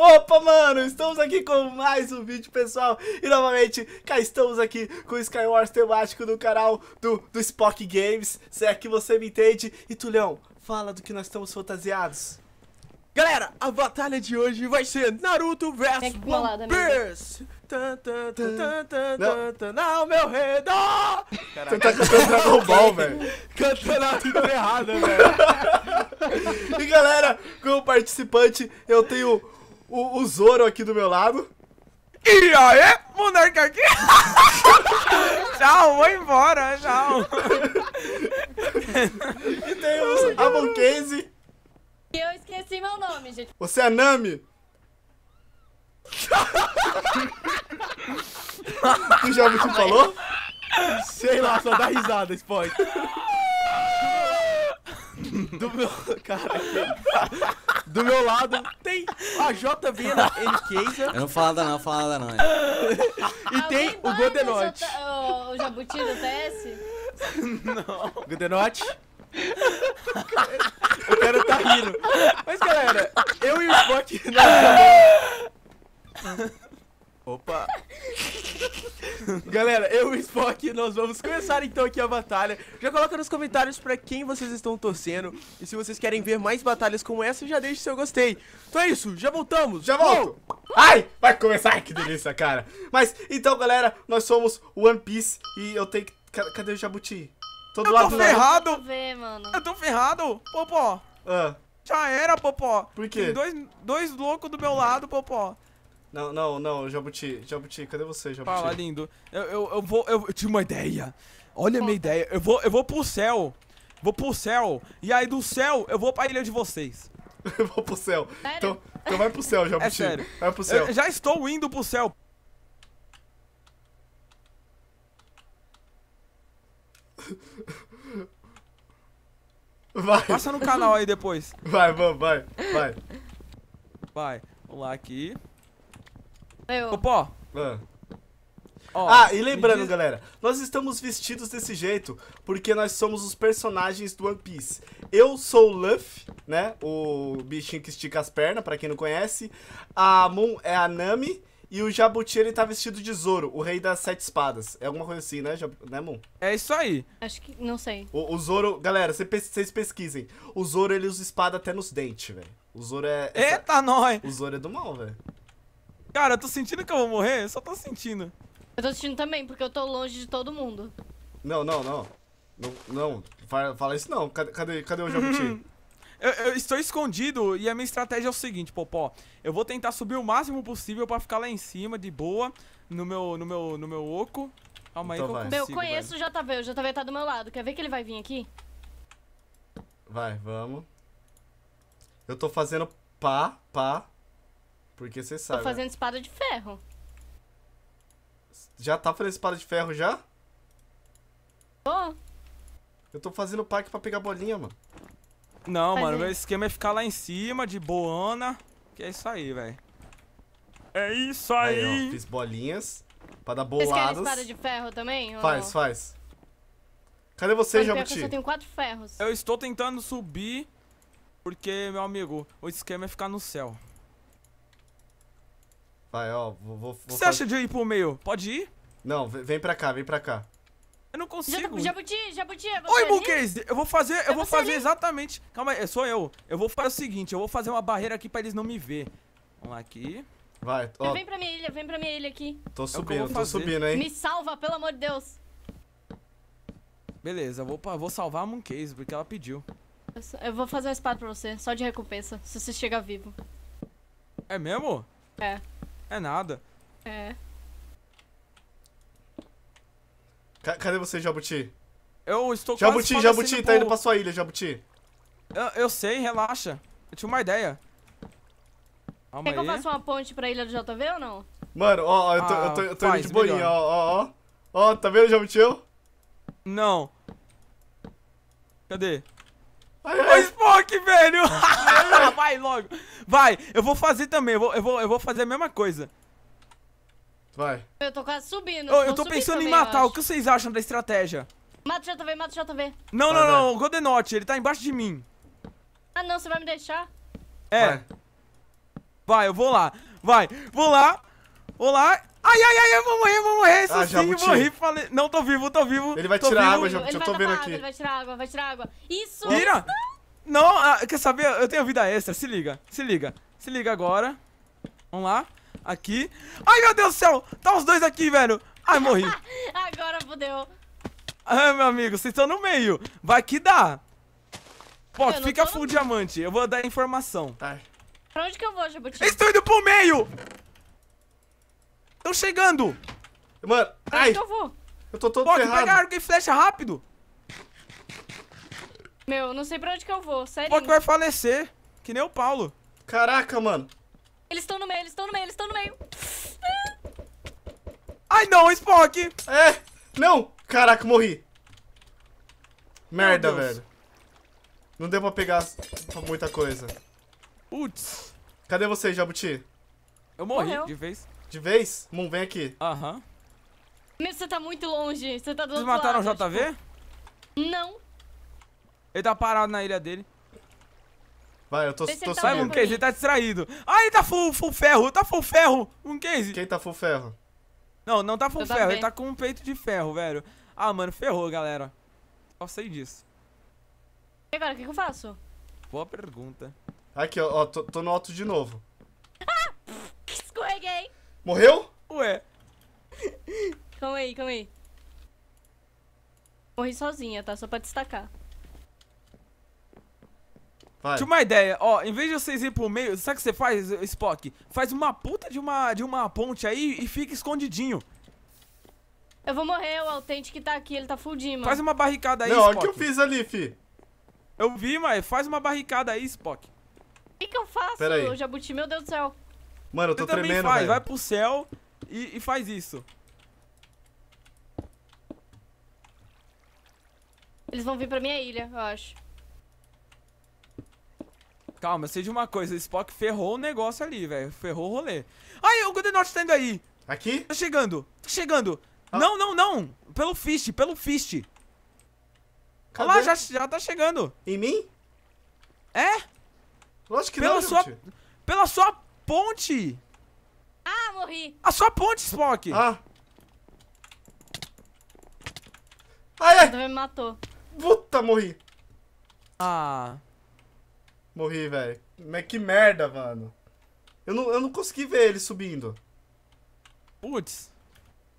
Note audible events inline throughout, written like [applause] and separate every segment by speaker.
Speaker 1: Opa, mano, estamos aqui com mais um vídeo, pessoal E novamente, cá estamos aqui com o Skywars temático do canal do, do Spock Games Se é que você me entende E Tulhão, fala do que nós estamos fantasiados Galera, a batalha de hoje vai ser Naruto vs One Piece Não, meu redor Você tá cantando Dragon Ball, velho Cantando tudo errado, [laughs] velho E galera, como participante, eu tenho o, o Zoro aqui do meu lado. E aí,
Speaker 2: monarca aqui?
Speaker 1: tchau, [laughs] vou embora, tchau. e tem os E
Speaker 3: Eu esqueci meu nome, gente.
Speaker 1: Você é Nami? [laughs] tu já me falou? Sei lá, só dá risada, Spoiler. Do meu. Cara, do meu lado tem a JV na N-Keisa. Eu não falo nada, não, falo nada, não. e tem o Godenot.
Speaker 3: O, o Jabuti do PS?
Speaker 1: Não. Godenot? o cara tá rindo. Mas galera, eu e o Spock. Opa! Galera, eu e o Spock, nós vamos começar então aqui a batalha. Já coloca nos comentários pra quem vocês estão torcendo. E se vocês querem ver mais batalhas como essa, já deixe seu gostei. Então é isso, já voltamos. Já volto. Oh! Ai, vai começar. Ai, que delícia, cara. Mas, então, galera, nós somos One Piece e eu tenho que... Cadê o Jabuti? Todo eu lado tô ferrado.
Speaker 2: Lado. mano. Eu tô ferrado. Popó. Ah. Já era, Popó. Por quê? Tem dois, dois loucos do meu lado, Popó.
Speaker 1: Não, não, não, Jabuti, Jabuti, cadê você, Jabuti? Fala, lindo. Eu, eu, eu
Speaker 2: vou, eu, eu tive uma ideia. Olha a minha ideia. Eu vou, eu vou pro céu. Vou pro céu. E aí do céu, eu vou pra ilha de vocês. [laughs] eu vou pro céu. Então, então vai pro céu, Jabuti. É sério. Vai pro céu. Eu já estou indo pro céu.
Speaker 1: Vai. Passa no canal aí depois.
Speaker 2: Vai, vamos, vai, vai. Vai. Vamos lá
Speaker 1: aqui. Eu. Ah. ah, e lembrando, diz... galera, nós estamos vestidos desse jeito porque nós somos os personagens do One Piece. Eu sou o Luffy, né? O bichinho que estica as pernas, para quem não conhece. A Moon é a Nami. E o Jabuti, ele tá vestido de Zoro, o rei das sete espadas. É alguma coisa assim, né, Jab... né Moon? É isso aí.
Speaker 3: Acho que, não sei.
Speaker 1: O, o Zoro, galera, vocês pesquisem. O Zoro, ele usa espada até nos dentes, velho. O Zoro é... Eita, nós! O Zoro é do mal, velho. Cara, eu tô sentindo que eu vou morrer? Eu só tô sentindo.
Speaker 3: Eu tô sentindo também, porque eu tô longe de todo mundo.
Speaker 1: Não, não, não. Não, não. Fala, fala isso não. Cadê,
Speaker 2: cadê, o Jabuti? [laughs] Eu, eu, estou escondido e a minha estratégia é o seguinte, Popó. Eu vou tentar subir o máximo possível pra ficar lá em cima, de boa, no meu, no meu, no meu oco.
Speaker 1: Calma então aí que vai. eu consigo, Meu, conheço
Speaker 3: velho. o JV. O JV tá do meu lado. Quer ver que ele vai vir aqui?
Speaker 1: Vai, vamos. Eu tô fazendo pá, pá, porque você sabe. Tô né?
Speaker 3: fazendo espada de ferro.
Speaker 1: Já tá fazendo espada de ferro já? Tô. Eu tô fazendo parque pra pegar bolinha, mano.
Speaker 2: Não, Fazer. mano, meu esquema é ficar lá em cima, de boana. Que é isso aí, velho.
Speaker 1: É isso aí. aí ó, fiz bolinhas pra dar boladas. Vocês espada
Speaker 3: de ferro também? Faz, ou...
Speaker 1: faz. Cadê você, Jabuti? Eu
Speaker 3: tenho quatro ferros.
Speaker 1: Eu estou tentando
Speaker 2: subir, porque, meu amigo, o esquema é ficar no céu.
Speaker 1: Vai, ó, vou... vou o que você fazer... acha de eu ir pro meio? Pode ir? Não, vem pra cá, vem pra cá.
Speaker 3: Eu não tá consigo. Jabuti, Jabuti, é Oi, Mulcase,
Speaker 1: eu vou fazer, eu é vou fazer ali?
Speaker 2: exatamente... Calma aí, sou eu. Eu vou fazer o seguinte, eu vou fazer uma barreira aqui pra eles não me ver. Vamos lá aqui. Vai, ó. Vem
Speaker 3: pra minha ilha, vem pra minha ilha aqui. Tô é
Speaker 2: subindo, é tô subindo, hein. Me
Speaker 3: salva, pelo amor de Deus.
Speaker 2: Beleza, vou, vou salvar a Mooncase, porque ela pediu.
Speaker 3: Eu vou fazer uma espada pra você, só de recompensa, se você chegar vivo.
Speaker 2: É mesmo? É. É nada. É.
Speaker 1: cadê você, Jabuti?
Speaker 2: Eu estou Jabuti, quase Jabuti, tá indo pra
Speaker 1: sua ilha, Jabuti. Eu, eu sei, relaxa. Eu tinha uma ideia. Calma Quer aí. que eu faça
Speaker 3: uma ponte pra ilha do JV ou não?
Speaker 1: Mano, ó, ó eu tô, ah, eu tô, eu tô ah, faz, indo de boinha, ó, ó, ó. Ó, tá vendo, Jabuti? Eu? Não. Cadê?
Speaker 2: Ô Spock, velho! Vai logo! Vai, eu vou fazer também, eu vou, eu vou, eu vou fazer a mesma coisa. Vai.
Speaker 3: Eu tô quase subindo. Eu, eu tô pensando também, em matar, o que
Speaker 2: vocês acham da estratégia?
Speaker 3: Mata o JV, mata o JV.
Speaker 2: Não, não, não, o Goldenote, ele tá embaixo de mim.
Speaker 3: Ah não, você vai me deixar?
Speaker 2: É. Vai, vai eu vou lá. Vai, vou lá. Olá. Ai, ai, ai, eu vou morrer, eu vou morrer. Isso ah, sim, morri. Falei... Não, tô vivo, tô vivo. Ele vai tirar vivo. água, já, já tô vendo água, aqui. Ele
Speaker 3: vai tirar água, vai tirar água. Isso! Tira!
Speaker 2: Não, ah, quer saber? Eu tenho vida extra. Se liga, se liga. Se liga agora. Vamos lá. Aqui. Ai, meu Deus do céu! Tá os dois aqui, velho. Ai, morri. [laughs]
Speaker 3: agora fodeu.
Speaker 2: Ai, meu amigo, vocês estão no meio. Vai que dá.
Speaker 3: Pô, fica full
Speaker 2: diamante. Eu vou dar informação. Tá.
Speaker 3: Pra onde que eu vou, Jabuti?
Speaker 2: Estou indo pro meio! Estão chegando! Mano, ai! Eu vou. Eu tô todo Pode ferrado. pegar arco e flecha rápido!
Speaker 3: Meu, não sei pra onde que eu vou, sério. Pode vai
Speaker 2: falecer, que nem o Paulo. Caraca, mano.
Speaker 3: Eles estão no meio, eles estão no meio, eles estão no meio.
Speaker 1: Ai, não, Spock! É, não! Caraca, morri. Merda, velho. Não deu pra pegar muita coisa. Putz. Cadê você, Jabuti? Eu morri Morreu. de vez. De vez? Moon, vem aqui. Aham. Uhum.
Speaker 3: Meu, você tá muito longe. Você tá do Vocês outro mataram lado, o JV? Tipo... Não.
Speaker 2: Ele tá parado na ilha dele. Vai, eu tô, Vê tô tá Case, ele tá distraído. Ah, ele tá full, full ferro, tá full ferro. Moon Case. Quem tá full ferro? Não, não tá full eu ferro, ele tá com um peito de ferro, velho. Ah, mano, ferrou, galera. Só sei disso.
Speaker 3: E agora, o que, que eu faço?
Speaker 1: Boa pergunta. Aqui, ó, ó tô, tô no alto de novo. Morreu? Ué.
Speaker 3: calma aí, calma aí. Morri sozinha, tá? Só pra destacar.
Speaker 2: Vai. Tinha uma ideia, ó, em vez de vocês ir pro meio, sabe o que você faz, Spock? Faz uma puta de uma, de uma ponte aí e fica escondidinho.
Speaker 3: Eu vou morrer, o que tá aqui, ele tá full Faz uma barricada
Speaker 2: aí, Não, Spock. Não, o que eu fiz ali, fi? Eu vi, mas faz uma barricada aí, Spock.
Speaker 3: O que, que eu faço, Pera Jabuti? Meu Deus do céu.
Speaker 2: Mano, eu tô Você tremendo, também faz, velho. vai pro céu e, e faz isso.
Speaker 3: Eles vão vir pra minha ilha, eu acho.
Speaker 2: Calma, eu sei de uma coisa. O Spock ferrou o negócio ali, velho. Ferrou o rolê. Ai, o Goodenote tá indo aí. Aqui? Tá chegando. Tá chegando. Ah. Não, não, não. Pelo Fist, pelo Fist. Calma, já, já tá chegando. Em mim? É? Lógico que pela não, sua, Pela sua ponte!
Speaker 3: Ah, morri!
Speaker 2: A sua ponte, Spock! Ah!
Speaker 3: Ai, ai! me matou.
Speaker 1: Puta, morri! Ah! Morri, velho. Mas que merda, mano. Eu não, eu não consegui ver ele subindo. Putz.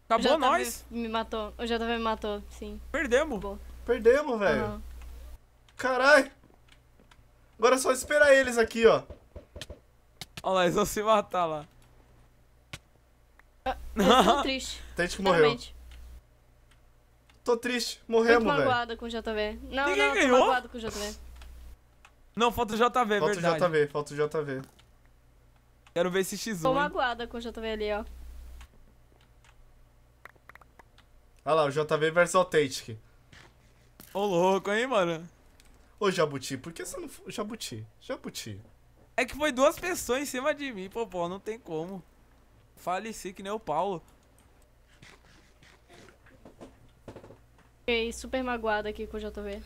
Speaker 1: Acabou nós.
Speaker 3: Me matou. O JV me matou, sim.
Speaker 1: Perdemos. Acabou. Perdemos, velho. Uhum. Caralho. Agora é só esperar eles aqui, ó. Olha lá, eles vão se matar lá. Ah, Eu tô [laughs] triste. Tente que morreu. Tô triste, morremos, velho. Tô
Speaker 3: magoada com o JV. Não, Ninguém não, ganhou? tô magoada com o JV.
Speaker 1: Não, falta o JV, falta é verdade. Falta o JV, falta o JV. Quero ver esse X1. Tô
Speaker 3: magoada com o JV ali, ó.
Speaker 1: Olha lá, o JV versus o Authentic. Ô, louco, hein, mano? Ô, Jabuti, por que você não... Jabuti, Jabuti.
Speaker 2: É que foi duas pessoas em cima de mim, pô, pô, não tem como. Faleci que nem o Paulo.
Speaker 3: Fiquei super magoado aqui com o JV.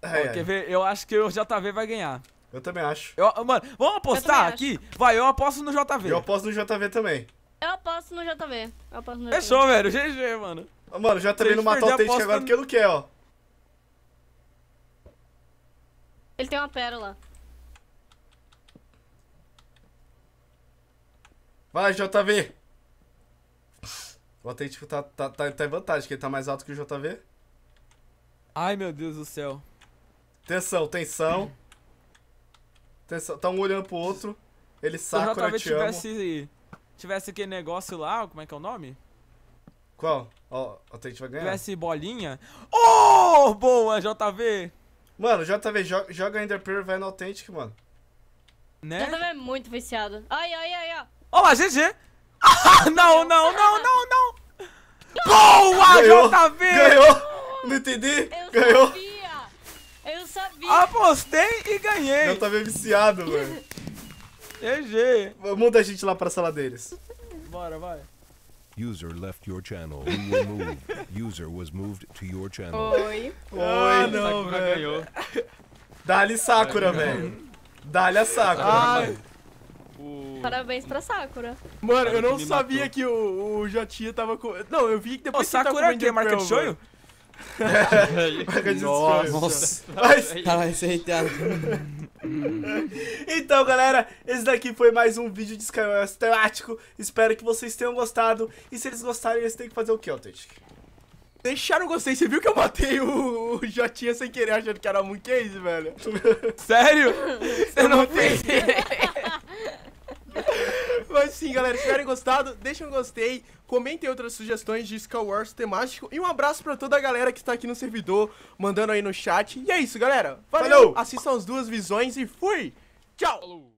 Speaker 1: É, pô, é. Quer ver?
Speaker 2: Eu acho que o JV vai ganhar. Eu também acho. Eu, mano, vamos apostar aqui? Vai, eu aposto no
Speaker 1: JV. Eu aposto no JV também.
Speaker 3: Eu aposto no JV. Eu aposto no JV. Fechou, velho.
Speaker 1: GG, mano. Ah, mano, já também não matou o Tate agora no... porque ele não quer, ó.
Speaker 3: Ele tem uma pérola.
Speaker 1: Vai, JV! O Atlético tá, tá, tá, tá em vantagem, que ele tá mais alto que o JV. Ai, meu Deus do céu. Tensão, tensão. tensão. Tá um olhando pro outro. Ele saca, eu te tivesse,
Speaker 2: amo. tivesse aquele negócio lá, como é que é o nome? Qual? Ó,
Speaker 1: o a vai ganhar. Tivesse bolinha. Oh, boa, JV! Mano, JV, joga, joga Ender Pearl vai no Authentic, mano. Né? JV
Speaker 3: é muito viciado. Ai, ai, ai, ó.
Speaker 1: Olha lá, GG. Ah, não, não, não, não, não. Boa, ganhou, JV! Ganhou! Não entendi. Eu ganhou. Sabia. Eu sabia. Apostei e ganhei. Eu tava viciado, velho. GG. Muda a gente lá pra sala deles. Bora, vai. User left your channel. We will move. User was moved to your channel. Oi.
Speaker 2: Oi, ah, não, velho. ganhou.
Speaker 1: Dá-lhe Sakura, velho. Dá-lhe a Sakura. Ai. Ah,
Speaker 3: o... Parabéns pra Sakura.
Speaker 1: Mano, eu não sabia matou. que o, o Jotinha tava com. Não, eu vi que depois. Ô, oh, Sakura que é marca de shoyu? [laughs] Nossa, Nossa. Tá Mas... tava receitado. [laughs] então, galera, esse daqui foi mais um vídeo de Skywars temático. Espero que vocês tenham gostado. E se eles gostarem, eles têm que fazer o que, Authentic? Deixaram o gostei. Você viu que eu matei o, o Jotinha sem querer, achando que era um case, velho? Sério? Você [laughs] não fez? Mas então, é sim, galera, se tiverem gostado, deixem um gostei, comentem outras sugestões de Skull Wars temático e um abraço pra toda a galera que está aqui no servidor, mandando aí no chat. E é isso, galera. Valeu! Falou. Assistam as duas visões e fui! Tchau! Falou.